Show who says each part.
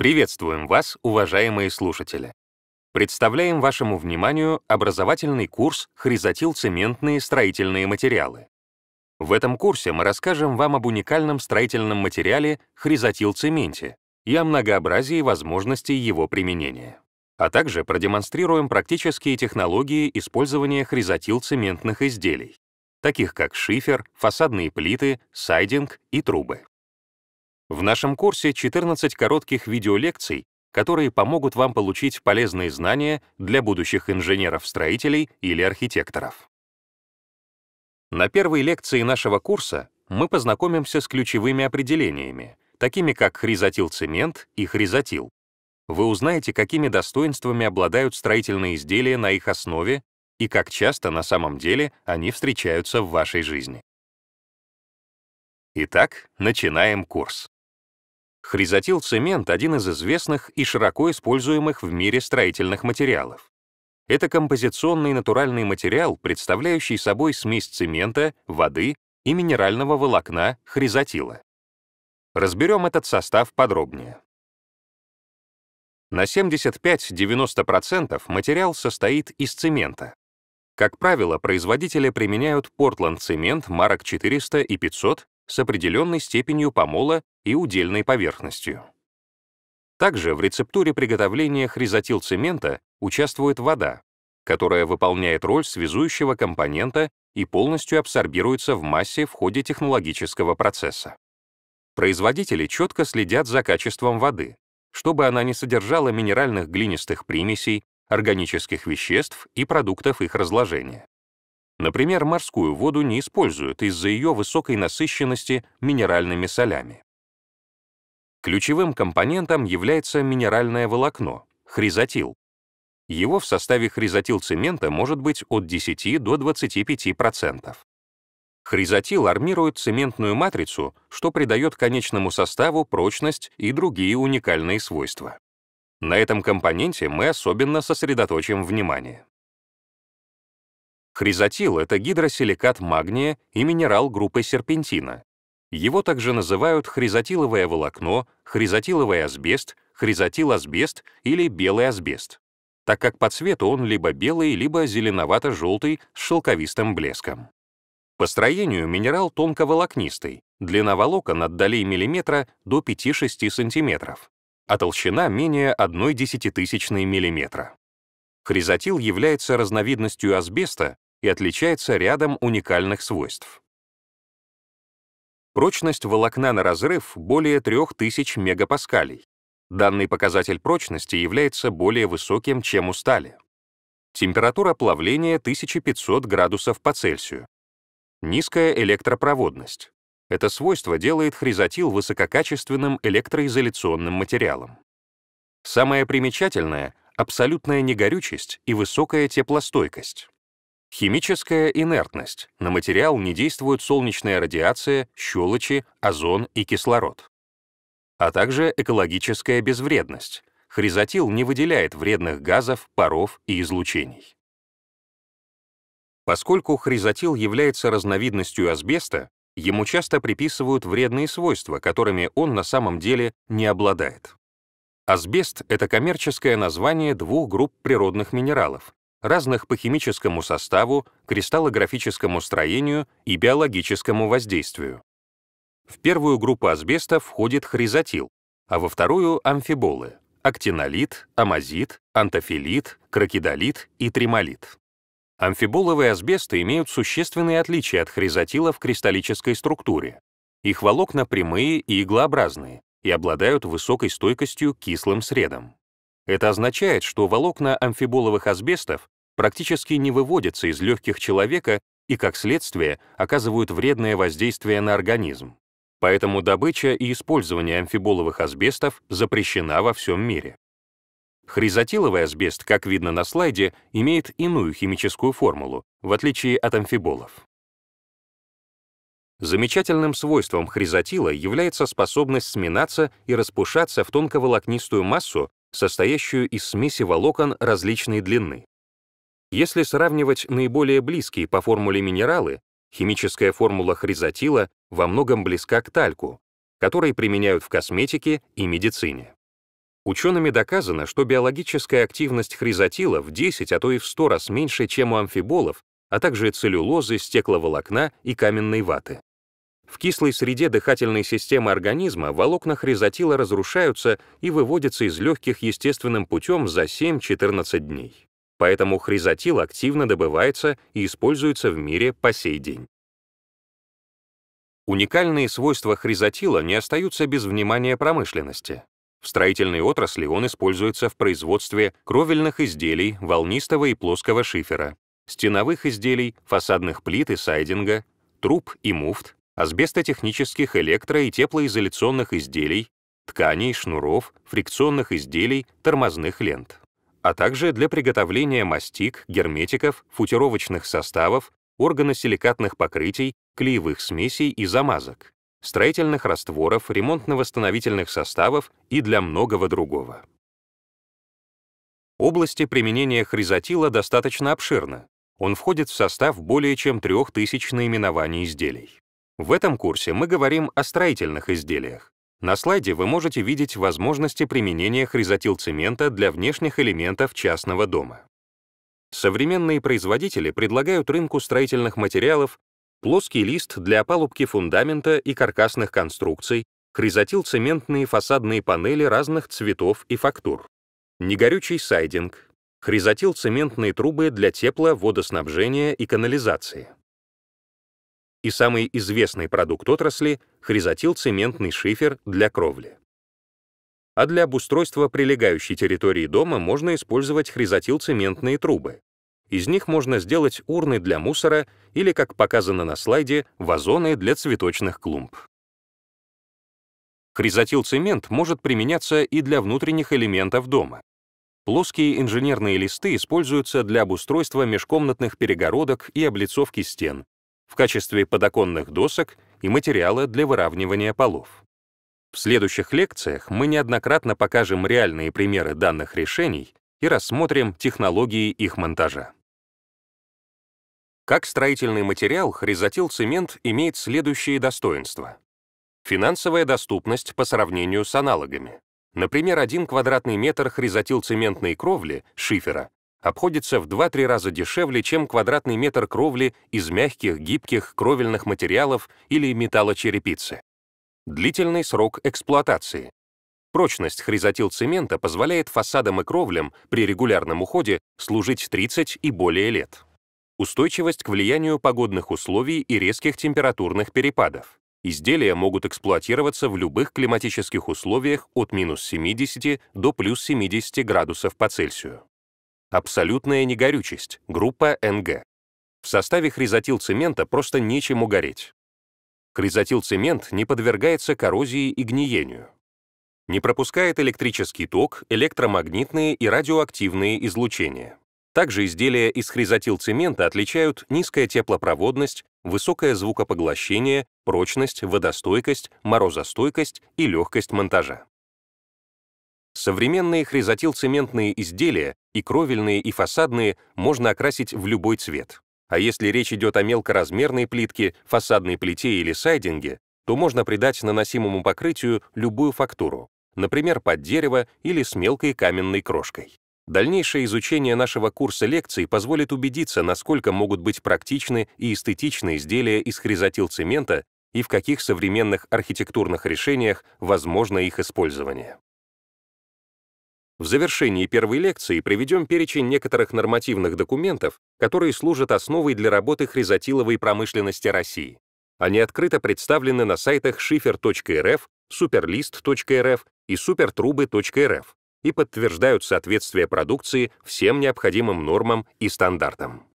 Speaker 1: Приветствуем вас, уважаемые слушатели! Представляем вашему вниманию образовательный курс «Хризотил-цементные строительные материалы». В этом курсе мы расскажем вам об уникальном строительном материале хризотил-цементе и о многообразии возможностей его применения, а также продемонстрируем практические технологии использования хризотил-цементных изделий, таких как шифер, фасадные плиты, сайдинг и трубы. В нашем курсе 14 коротких видеолекций, которые помогут вам получить полезные знания для будущих инженеров-строителей или архитекторов. На первой лекции нашего курса мы познакомимся с ключевыми определениями, такими как хризотил-цемент и хризотил. Вы узнаете, какими достоинствами обладают строительные изделия на их основе и как часто на самом деле они встречаются в вашей жизни. Итак, начинаем курс. Хризотил-цемент — один из известных и широко используемых в мире строительных материалов. Это композиционный натуральный материал, представляющий собой смесь цемента, воды и минерального волокна хризотила. Разберем этот состав подробнее. На 75-90% материал состоит из цемента. Как правило, производители применяют Portland-цемент марок 400 и 500 с определенной степенью помола и удельной поверхностью. Также в рецептуре приготовления хризотилцемента участвует вода, которая выполняет роль связующего компонента и полностью абсорбируется в массе в ходе технологического процесса. Производители четко следят за качеством воды, чтобы она не содержала минеральных глинистых примесей, органических веществ и продуктов их разложения. Например, морскую воду не используют из-за ее высокой насыщенности минеральными солями. Ключевым компонентом является минеральное волокно — хризотил. Его в составе хризотилцемента может быть от 10 до 25%. Хризотил армирует цементную матрицу, что придает конечному составу прочность и другие уникальные свойства. На этом компоненте мы особенно сосредоточим внимание. Хризотил — это гидросиликат магния и минерал группы серпентина, его также называют хризотиловое волокно, хризотиловый асбест, хризотил-асбест или белый асбест, так как по цвету он либо белый, либо зеленовато-желтый с шелковистым блеском. По строению минерал тонковолокнистый, длина волокон от долей миллиметра до 5-6 сантиметров, а толщина менее 1 десятитысячной миллиметра. Хризотил является разновидностью асбеста и отличается рядом уникальных свойств. Прочность волокна на разрыв более 3000 мегапаскалей. Данный показатель прочности является более высоким, чем у стали. Температура плавления 1500 градусов по Цельсию. Низкая электропроводность. Это свойство делает хризотил высококачественным электроизоляционным материалом. Самое примечательное — абсолютная негорючесть и высокая теплостойкость. Химическая инертность. На материал не действуют солнечная радиация, щелочи, озон и кислород. А также экологическая безвредность. Хризотил не выделяет вредных газов, паров и излучений. Поскольку хризотил является разновидностью асбеста, ему часто приписывают вредные свойства, которыми он на самом деле не обладает. Асбест — это коммерческое название двух групп природных минералов разных по химическому составу, кристаллографическому строению и биологическому воздействию. В первую группу асбеста входит хризотил, а во вторую — амфиболы — актинолит, амазит, антофилит, крокидолит и тримолит. Амфиболовые асбесты имеют существенные отличия от хризотила в кристаллической структуре. Их волокна прямые и иглообразные и обладают высокой стойкостью к кислым средам. Это означает, что волокна амфиболовых асбестов практически не выводятся из легких человека и, как следствие, оказывают вредное воздействие на организм. Поэтому добыча и использование амфиболовых асбестов запрещена во всем мире. Хризотиловый асбест, как видно на слайде, имеет иную химическую формулу, в отличие от амфиболов. Замечательным свойством хризотила является способность сминаться и распушаться в тонковолокнистую массу, состоящую из смеси волокон различной длины. Если сравнивать наиболее близкие по формуле минералы, химическая формула хризотила во многом близка к тальку, который применяют в косметике и медицине. Учеными доказано, что биологическая активность хризотила в 10, а то и в 100 раз меньше, чем у амфиболов, а также целлюлозы, стекловолокна и каменной ваты. В кислой среде дыхательной системы организма волокна хризотила разрушаются и выводятся из легких естественным путем за 7-14 дней поэтому хризотил активно добывается и используется в мире по сей день. Уникальные свойства хризотила не остаются без внимания промышленности. В строительной отрасли он используется в производстве кровельных изделий, волнистого и плоского шифера, стеновых изделий, фасадных плит и сайдинга, труб и муфт, асбестотехнических электро- и теплоизоляционных изделий, тканей, шнуров, фрикционных изделий, тормозных лент а также для приготовления мастик, герметиков, футировочных составов, органосиликатных покрытий, клеевых смесей и замазок, строительных растворов, ремонтно-восстановительных составов и для многого другого. Области применения хризотила достаточно обширны. Он входит в состав более чем 3000 наименований изделий. В этом курсе мы говорим о строительных изделиях, на слайде вы можете видеть возможности применения хризотилцемента для внешних элементов частного дома. Современные производители предлагают рынку строительных материалов плоский лист для опалубки фундамента и каркасных конструкций, хризотилцементные фасадные панели разных цветов и фактур, негорючий сайдинг, хризотилцементные трубы для тепла, водоснабжения и канализации. И самый известный продукт отрасли хризотил-цементный шифер для кровли. А для обустройства прилегающей территории дома можно использовать хризотил-цементные трубы. Из них можно сделать урны для мусора или, как показано на слайде, вазоны для цветочных клумб. Хризотил-цемент может применяться и для внутренних элементов дома. Плоские инженерные листы используются для обустройства межкомнатных перегородок и облицовки стен, в качестве подоконных досок и материала для выравнивания полов. В следующих лекциях мы неоднократно покажем реальные примеры данных решений и рассмотрим технологии их монтажа. Как строительный материал хризотил-цемент имеет следующие достоинства. Финансовая доступность по сравнению с аналогами. Например, один квадратный метр хризотил-цементной кровли, шифера, обходится в 2-3 раза дешевле, чем квадратный метр кровли из мягких, гибких, кровельных материалов или металлочерепицы. Длительный срок эксплуатации. Прочность хризотилцемента позволяет фасадам и кровлям при регулярном уходе служить 30 и более лет. Устойчивость к влиянию погодных условий и резких температурных перепадов. Изделия могут эксплуатироваться в любых климатических условиях от минус 70 до плюс 70 градусов по Цельсию. Абсолютная негорючесть, группа НГ. В составе хризотилцемента просто нечем угореть. Хризотилцемент не подвергается коррозии и гниению. Не пропускает электрический ток, электромагнитные и радиоактивные излучения. Также изделия из хризотилцемента отличают низкая теплопроводность, высокое звукопоглощение, прочность, водостойкость, морозостойкость и легкость монтажа. Современные хризотилцементные изделия и кровельные, и фасадные можно окрасить в любой цвет. А если речь идет о мелкоразмерной плитке, фасадной плите или сайдинге, то можно придать наносимому покрытию любую фактуру, например, под дерево или с мелкой каменной крошкой. Дальнейшее изучение нашего курса лекций позволит убедиться, насколько могут быть практичны и эстетичны изделия из хризотил цемента и в каких современных архитектурных решениях возможно их использование. В завершении первой лекции приведем перечень некоторых нормативных документов, которые служат основой для работы хризотиловой промышленности России. Они открыто представлены на сайтах шифер.рф, суперлист.рф и супертрубы.рф и подтверждают соответствие продукции всем необходимым нормам и стандартам.